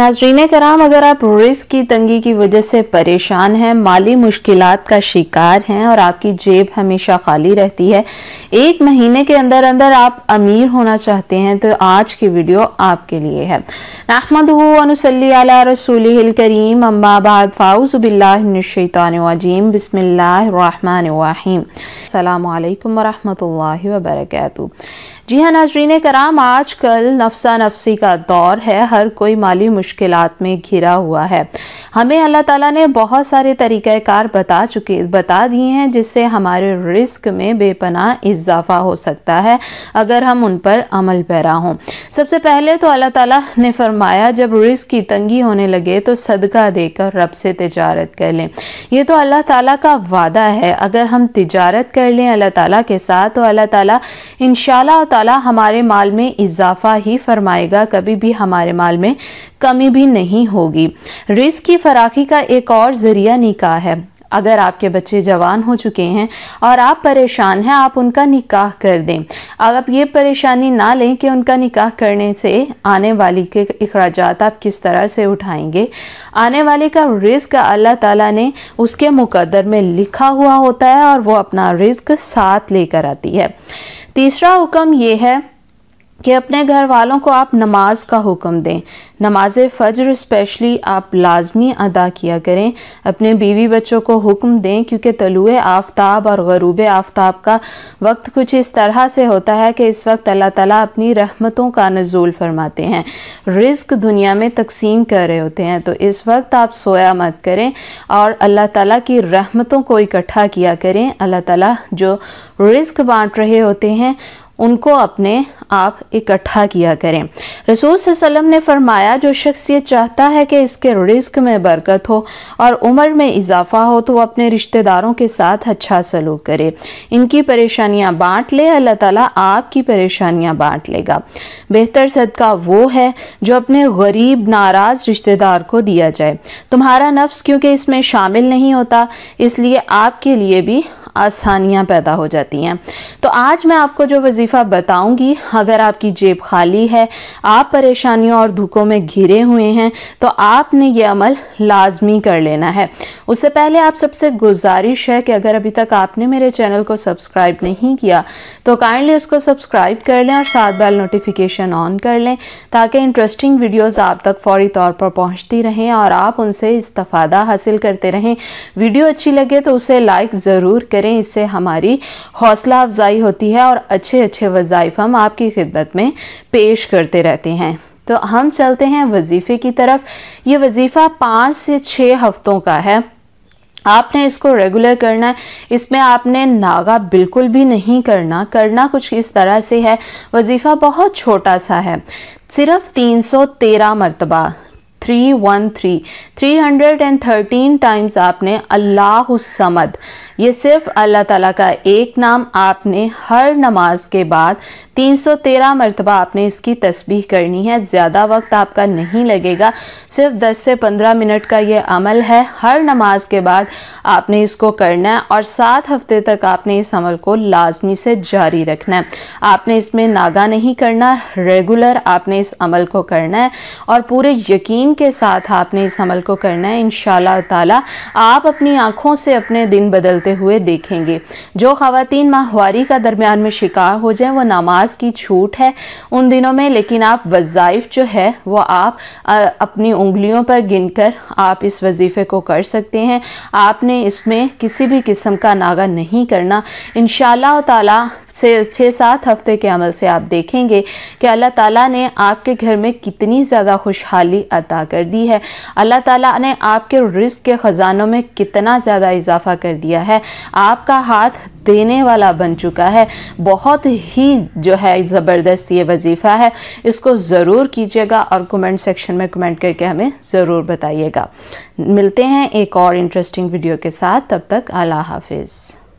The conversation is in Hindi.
नाजरीन कराम अगर आप रिस्क की तंगी की वजह से परेशान हैं माली मुश्किल का शिकार हैं और आपकी जेब हमेशा खाली रहती है एक महीने के अंदर अंदर आप अमीर होना चाहते हैं तो आज की वीडियो आपके लिए है अहमद रसूल करीम अम्बाबाद फ़ाउज़बिल्लाशैतानवाजीम बसमिल्लाम अल्लाम वरहमल वर्क जी हाँ नाजरीन कराम आज कल नफसा नफसी का दौर है हर कोई माली मुश्किल में घिरा हुआ है हमें अल्लाह ताला ने बहुत सारे तरीक़ाकार बता चुके बता दिए हैं जिससे हमारे रिस्क में बेपनाह इजाफा हो सकता है अगर हम उन पर अमल पैरा हों सबसे पहले तो अल्लाह ताला ने फरमाया जब रिस्क की तंगी होने लगे तो सदका देकर रब से तजारत कर लें यह तो अल्लाह ताला का वादा है अगर हम तजारत कर लें अल्लाह ताला के साथ तो अल्लाह ताला इन ताला हमारे माल में इजाफा ही फरमाएगा कभी भी हमारे माल में कमी भी नहीं होगी रिस्क की फराखी का एक और ज़रिया निकाह है अगर आपके बच्चे जवान हो चुके हैं और आप परेशान हैं आप उनका निकाह कर दें आप ये परेशानी ना लें कि उनका निकाह करने से आने वाली के अखराज आप किस तरह से उठाएंगे आने वाले का रिस्क अल्लाह ताला ने उसके मुकदर में लिखा हुआ होता है और वो अपना रिस्क साथ लेकर आती है तीसरा हुक्म ये है कि अपने घर वालों को आप नमाज का हुक्म दें नमाज फ़जर स्पेशली आप लाजमी अदा किया करें अपने बीवी बच्चों को हुक्म दें क्योंकि तलुए आफ्ताब और गरूब आफ्ताब का वक्त कुछ इस तरह से होता है कि इस वक्त अल्लाह ताला अपनी रहमतों का नजूल फरमाते हैं रिस्क दुनिया में तकसीम कर रहे होते हैं तो इस वक्त आप सोया मत करें और अल्लाह ताला की रहमतों को इकट्ठा किया करें अल्लाह ताला जो रिस्क बांट रहे होते हैं उनको अपने आप इकट्ठा किया करें रसूल सल्लम ने फरमाया जो शख्स ये चाहता है कि इसके रिस्क में बरकत हो और उम्र में इजाफा हो तो वह अपने रिश्तेदारों के साथ अच्छा सलूक करे इनकी परेशानियाँ बांट ले अल्लाह ताला आपकी परेशानियाँ बांट लेगा बेहतर सदका वो है जो अपने गरीब नाराज़ रिश्तेदार को दिया जाए तुम्हारा नफ्स क्योंकि इसमें शामिल नहीं होता इसलिए आपके लिए भी आसानियाँ पैदा हो जाती हैं तो आज मैं आपको जो वजीफ़ा बताऊँगी अगर आपकी जेब खाली है आप परेशानियों और धुखों में घिरे हुए हैं तो आपने ये अमल लाजमी कर लेना है उससे पहले आप सबसे गुजारिश है कि अगर अभी तक आपने मेरे चैनल को सब्सक्राइब नहीं किया तो काइंडली उसको सब्सक्राइब कर लें और साथ बैल नोटिफिकेशन ऑन कर लें ताकि इंटरेस्टिंग वीडियोस आप तक फौरी तौर पर पहुंचती रहें और आप उनसे इस्तफ़ादा हासिल करते रहें वीडियो अच्छी लगे तो उसे लाइक ज़रूर करें करें इससे हमारी हौसला अफजाई होती है और अच्छे अच्छे वज़ाइफ हम आपकी खिदमत में पेश करते रहते हैं तो हम चलते हैं वजीफ़े की तरफ ये वजीफ़ा पाँच से छः हफ्तों का है आपने इसको रेगुलर करना है इसमें आपने नागा बिल्कुल भी नहीं करना करना कुछ इस तरह से है वजीफ़ा बहुत छोटा सा है सिर्फ 313 सौ तेरह मरतबा three one three three hundred and thirteen times आपने अल्लाह समद ये सिर्फ अल्लाह ताला का एक नाम आपने हर नमाज के बाद तीन सौ तेरह मरतबा आपने इसकी तस्बीह करनी है ज़्यादा वक्त आपका नहीं लगेगा सिर्फ दस से पंद्रह मिनट का ये अमल है हर नमाज के बाद आपने इसको करना है और सात हफ्ते तक आपने इस अमल को लाजमी से जारी रखना है आपने इसमें नागा नहीं करना रेगुलर आपने इस अमल को करना है और पूरे यकीन के साथ आपने इस अमल को करना है इन ताला आप अपनी आँखों से अपने दिन बदलते हुए देखेंगे जो ख़वान माहवारी का दरमियान में शिकार हो जाए वो नमाज नमाज की छूट है उन दिनों में लेकिन आप वज़ाइफ जो है वो आप आ, अपनी उंगलियों पर गिनकर आप इस वजीफ़े को कर सकते हैं आपने इसमें किसी भी किस्म का नागा नहीं करना इन ताला से छः सात हफ्ते के अमल से आप देखेंगे कि अल्लाह ताला ने आपके घर में कितनी ज़्यादा खुशहाली अदा कर दी है अल्लाह ताला ने आपके रिस्क के ख़जानों में कितना ज़्यादा इजाफा कर दिया है आपका हाथ देने वाला बन चुका है बहुत ही जो है ज़बरदस्त ये वजीफ़ा है इसको ज़रूर कीजिएगा और कमेंट सेक्शन में कमेंट करके हमें ज़रूर बताइएगा मिलते हैं एक और इंटरेस्टिंग वीडियो के साथ तब तक अल्लाह हाफिज़